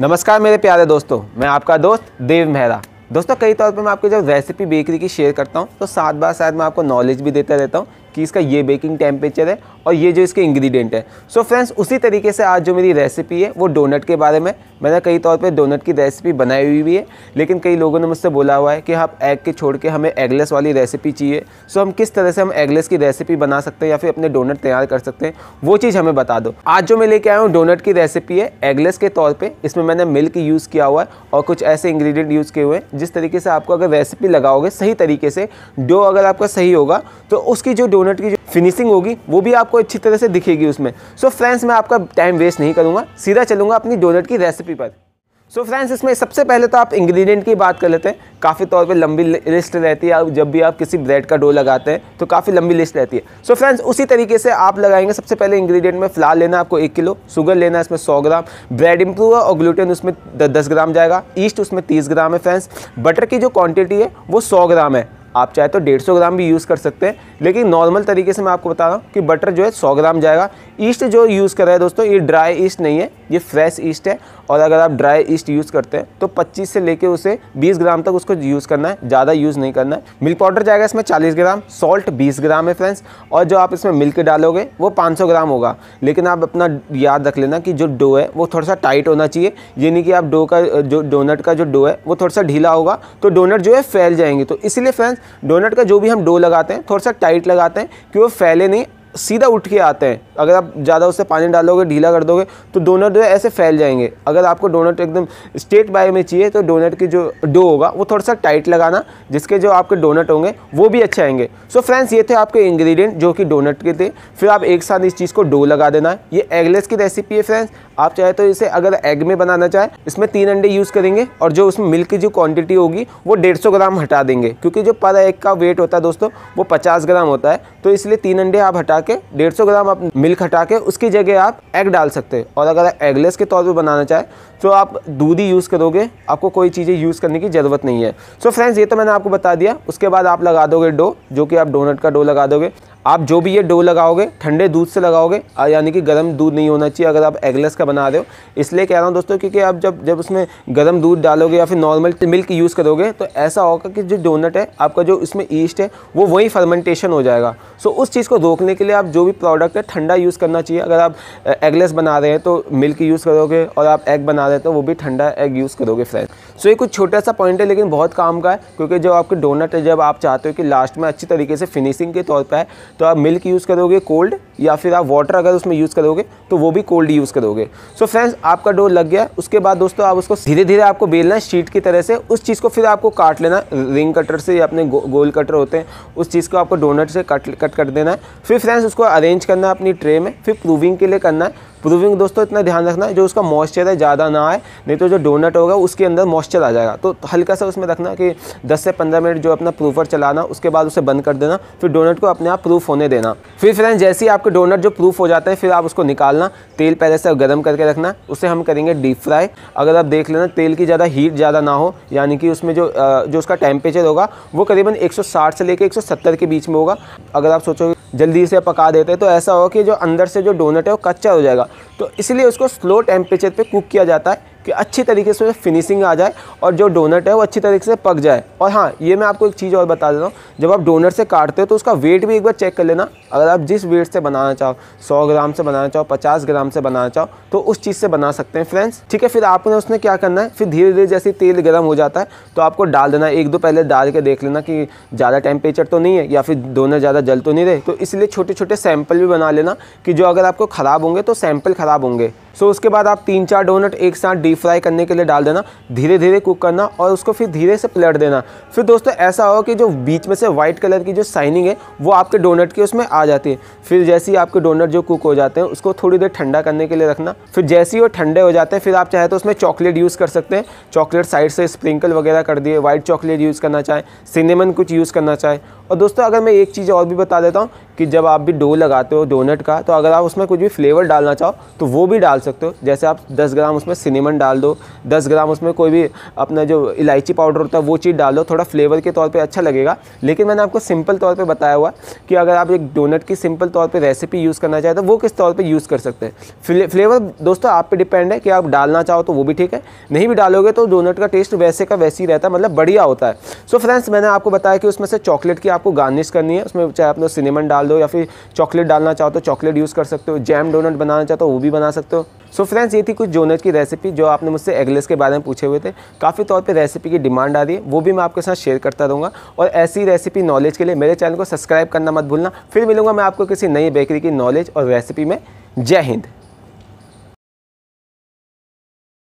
नमस्कार मेरे प्यारे दोस्तों मैं आपका दोस्त देव मेहरा दोस्तों कई तौर पर मैं आपको जब रेसिपी बेकरी की शेयर करता हूँ तो सात बार शायद मैं आपको नॉलेज भी देता रहता हूँ कि इसका ये बेकिंग टेम्परेचर है और ये जो इसके इंग्रेडिएंट है सो so फ्रेंड्स उसी तरीके से आज जो मेरी रेसिपी है वो डोनट के बारे में मैंने कई तौर पे डोनट की रेसिपी बनाई हुई भी है लेकिन कई लोगों ने मुझसे बोला हुआ है कि हाँ, आप एग के छोड़ के हमें एगलेस वाली रेसिपी चाहिए सो हम किस तरह से हम एगलेस की रेसिपी बना सकते हैं या फिर अपने डोनट तैयार कर सकते हैं वो चीज़ हमें बता दो आज जो मैं लेके आया हूँ डोनट की रेसिपी है एगलेस के तौर पर इसमें मैंने मिल्क यूज़ किया हुआ है और कुछ ऐसे इंग्रीडियंट यूज़ किए हुए हैं जिस तरीके से आपको अगर रेसिपी लगाओगे सही तरीके से डो अगर आपका सही होगा तो उसकी जो डोनट की जो फिनिशिंग होगी वो भी आपको अच्छी तरह से दिखेगी उसमें सो फ्रेंड्स मैं आपका टाइम वेस्ट नहीं करूँगा सीधा चलूँगा अपनी डोनट की रेसिपी रेसिपी पर सो so फ्रेंड्स इसमें सबसे पहले तो आप इंग्रेडिएंट की बात कर लेते हैं काफ़ी तौर पे लंबी लिस्ट रहती है आप जब भी आप किसी ब्रेड का डो लगाते हैं तो काफ़ी लंबी लिस्ट रहती है सो so फ्रेंड्स उसी तरीके से आप लगाएंगे सबसे पहले इंग्रेडिएंट में फ्लावर लेना आपको एक किलो शुगर लेना इसमें सौ ग्राम ब्रेड इम्प्रूवर और ग्लूटेन उसमें दस ग्राम जाएगा ईस्ट उसमें तीस ग्राम है फ्रेंड्स बटर की जो क्वान्टिटी है वो सौ ग्राम है आप चाहे तो डेढ़ सौ ग्राम भी यूज़ कर सकते हैं लेकिन नॉर्मल तरीके से मैं आपको बता रहा हूँ कि बटर जो है सौ ग्राम जाएगा ईस्ट जो यूज़ कर रहे हैं दोस्तों ये ड्राई ईस्ट नहीं है ये फ्रेश ईस्ट है और अगर आप ड्राई ईस्ट यूज़ करते हैं तो पच्चीस से लेकर उसे बीस ग्राम तक उसको यूज़ करना है ज़्यादा यूज़ नहीं करना है मिल्क पाउडर जाएगा इसमें चालीस ग्राम सॉल्ट बीस ग्राम है फ्रेंड्स और जो आप इसमें मिल्क डालोगे वो पाँच ग्राम होगा लेकिन आप अपना याद रख लेना कि जो डो है वो थोड़ा सा टाइट होना चाहिए यानी कि आप डो का जो डोनट का जो डो है वो थोड़ा सा ढीला होगा तो डोनट जो है फैल जाएंगे तो इसलिए फ्रेंड्स डोनट का जो भी हम डो लगाते हैं थोड़ा सा टाइट लगाते हैं कि वो फैले नहीं सीधा उठ के आते हैं अगर आप ज़्यादा उससे पानी डालोगे ढीला कर दोगे तो डोनट जो है ऐसे फैल जाएंगे अगर आपको डोनट एकदम स्ट्रेट बाय में चाहिए तो डोनट की जो डो होगा वो थोड़ा सा टाइट लगाना जिसके जो आपके डोनट होंगे वो भी अच्छे आएंगे सो so फ्रेंड्स ये थे आपके इंग्रेडिएंट जो कि डोनट के थे फिर आप एक साथ इस चीज़ को डो लगा देना है ये एगलेस की रेसिपी है फ्रेंड्स आप चाहे तो इसे अगर एग में बनाना चाहे इसमें तीन अंडे यूज़ करेंगे और जो उसमें मिल्क की जो क्वांटिटी होगी वो डेढ़ ग्राम हटा देंगे क्योंकि जो पर एग का वेट होता है दोस्तों वो पचास ग्राम होता है तो इसलिए तीन अंडे आप हटा हटा के डेढ़ सौ ग्राम आप मिल्क हटा के उसकी जगह आप एग डाल सकते हैं और अगर एगलेस के तौर पर बनाना चाहे तो आप दूध ही यूज़ करोगे आपको कोई चीज़ें यूज़ करने की ज़रूरत नहीं है सो so फ्रेंड्स ये तो मैंने आपको बता दिया उसके बाद आप लगा दोगे डो जो कि आप डोनट का डो लगा दोगे आप जो भी ये डो लगाओगे ठंडे दूध से लगाओगे यानी कि गर्म दूध नहीं होना चाहिए अगर आप एगलेस का बना रहे हो इसलिए कह रहा हूँ दोस्तों क्योंकि आप जब जब उसमें गर्म दूध डालोगे या फिर नॉर्मल मिल्क यूज़ करोगे तो ऐसा होगा कि जो डोनट है आपका जो इसमें ईस्ट है वो वहीं फर्मेंटेशन हो जाएगा सो उस चीज़ को रोकने के लिए आप जो भी प्रोडक्ट है ठंडा यूज़ करना चाहिए अगर आप एगलेस बना रहे हैं तो मिल्क यूज़ करोगे और आप एग बना रहे हैं तो वो भी ठंडा एग यूज़ करोगे फ्रेंड सो ये कुछ छोटा सा पॉइंट है लेकिन बहुत काम का है क्योंकि जो आपके डोनट है जब आप चाहते हो कि लास्ट में अच्छी तरीके से फिनिशिंग के तौर पर है तो आप मिल्क यूज़ करोगे कोल्ड या फिर आप वाटर अगर उसमें यूज़ करोगे तो वो भी कोल्ड यूज़ करोगे सो so फ्रेंड्स आपका डो लग गया उसके बाद दोस्तों आप उसको धीरे धीरे आपको बेलना है शीट की तरह से उस चीज़ को फिर आपको काट लेना रिंग कटर से या अपने गो, गोल कटर होते हैं उस चीज़ को आपको डोनट से कट कट कर देना है फिर फ्रेंड्स उसको अरेंज करना है अपनी ट्रे में फिर प्रूविंग के लिए करना है प्रूविंग दोस्तों इतना ध्यान रखना है जो उसका मॉइस्चर है ज़्यादा ना आए नहीं तो जो डोनट होगा उसके अंदर मॉइस्चर आ जाएगा तो हल्का सा उसमें रखना कि 10 से 15 मिनट जो अपना प्रूफर चलाना उसके बाद उसे बंद कर देना फिर डोनट को अपने आप प्रूफ होने देना फिर फ्रेंड जैसे ही आपके डोनट जो प्रूफ हो जाते हैं फिर आप उसको निकालना तेल पहले से गर्म करके रखना उसे हम करेंगे डीप फ्राई अगर आप देख लेना तेल की ज़्यादा हीट ज़्यादा ना हो यानी कि उसमें जो जो उसका टेम्परेचर होगा वो करीबन एक से लेकर एक के बीच में होगा अगर आप सोचोगे जल्दी से पका देते हैं तो ऐसा हो कि जो अंदर से जो डोनट है वो कच्चा हो जाएगा तो इसलिए उसको स्लो टेम्परेचर पे कुक किया जाता है कि अच्छी तरीके से फिनिशिंग आ जाए और जो डोनट है वो अच्छी तरीके से पक जाए और हाँ ये मैं आपको एक चीज़ और बता देता हूँ जब आप डोनट से काटते हो तो उसका वेट भी एक बार चेक कर लेना अगर आप जिस वेट से बनाना चाहो सौ ग्राम से बनाना चाहो पचास ग्राम से बनाना चाहो तो उस चीज़ से बना सकते हैं फ्रेंड्स ठीक है फिर आपने उसने क्या करना है फिर धीरे धीरे जैसे तेल गर्म हो जाता है तो आपको डाल देना एक दो पहले डाल के देख लेना कि ज़्यादा टेम्परेचर तो नहीं है या फिर डोनट ज़्यादा जल तो नहीं रहे तो इसलिए छोटे छोटे सैंपल भी बना लेना कि जो अगर आपको ख़राब होंगे तो सैंपल ख़राब होंगे सो उसके बाद आप तीन चार डोनट एक साथ डीप फ्राई करने के लिए डाल देना धीरे धीरे कुक करना और उसको फिर धीरे से पलट देना फिर दोस्तों ऐसा हो कि जो बीच में से वाइट कलर की जो शाइनिंग है वो आपके डोनट की उसमें आ जाती है फिर जैसे ही आपके डोनट जो कुक हो जाते हैं उसको थोड़ी देर ठंडा करने के लिए रखना फिर जैसे ही वो ठंडे हो जाते हैं फिर आप चाहे तो उसमें चॉकलेट यूज़ कर सकते हैं चॉकलेट साइड से स्प्रिंकल वगैरह कर दिए वाइट चॉकलेट यूज़ करना चाहें सिनेमन कुछ यूज़ करना चाहें और दोस्तों अगर मैं एक चीज़ और भी बता देता हूँ कि जब आप भी डो लगाते हो डोनट का तो अगर आप उसमें कुछ भी फ्लेवर डालना चाहो तो वो भी डाल सकते हो जैसे आप 10 ग्राम उसमें सिनेमन डाल दो 10 ग्राम उसमें कोई भी अपना जो इलायची पाउडर होता है वो चीज़ डाल दो थोड़ा फ्लेवर के तौर पर अच्छा लगेगा लेकिन मैंने आपको सिंपल तौर पर बताया हुआ कि अगर आप एक डोनट की सिंपल तौर पर रेसिपी यूज़ करना चाहते तो वो किस तौर पर यूज़ कर सकते हैं फ्लेवर दोस्तों आप पर डिपेंड है कि आप डालना चाहो तो वो भी ठीक है नहीं भी डालोगे तो डोनट का टेस्ट वैसे का वैसे ही रहता है मतलब बढ़िया होता है सो फ्रेंड्स मैंने आपको बताया कि उसमें से चॉकलेट की आपको गार्निश करनी है उसमें चाहे आप सिनेमन डाल दो या फिर चॉकलेट डालना चाहो तो चॉकलेट यूज़ कर सकते हो जैम डोनट बनाना चाहते हो तो वो भी बना सकते हो सो so फ्रेंड्स ये थी कुछ डोनट की रेसिपी जो आपने मुझसे एगलेस के बारे में पूछे हुए थे काफ़ी तौर पे रेसिपी की डिमांड आ रही है वो भी मैं आपके साथ शेयर करता रहूँगा और ऐसी रेसिपी नॉलेज के लिए मेरे चैनल को सब्सक्राइब करना मत भूलना फिर मिलूंगा मैं आपको किसी नई बेकरी की नॉलेज और रेसिपी में जय हिंद